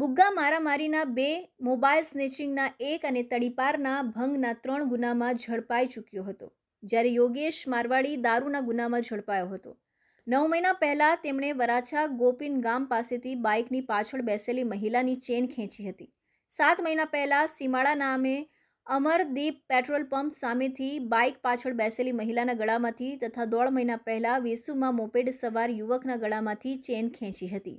બુગ્ગા મારામારીના બે મોબાઈલ સ્નેચિંગના એક અને તડીપારના ભંગના ત્રણ ગુનામાં ઝડપાઈ ચૂક્યો હતો જ્યારે યોગેશ મારવાડી દારૂના ગુનામાં ઝડપાયો હતો નવ મહિના પહેલાં તેમણે વરાછા ગોપિન ગામ પાસેથી બાઇકની પાછળ બેસેલી મહિલાની ચેન ખેંચી હતી સાત મહિના પહેલાં સીમાડા નામે અમરદીપ પેટ્રોલ પંપ સામેથી બાઇક પાછળ બેસેલી મહિલાના ગળામાંથી તથા દોઢ મહિના પહેલાં વેસુમાં મોપેડ સવાર યુવકના ગળામાંથી ચેન ખેંચી હતી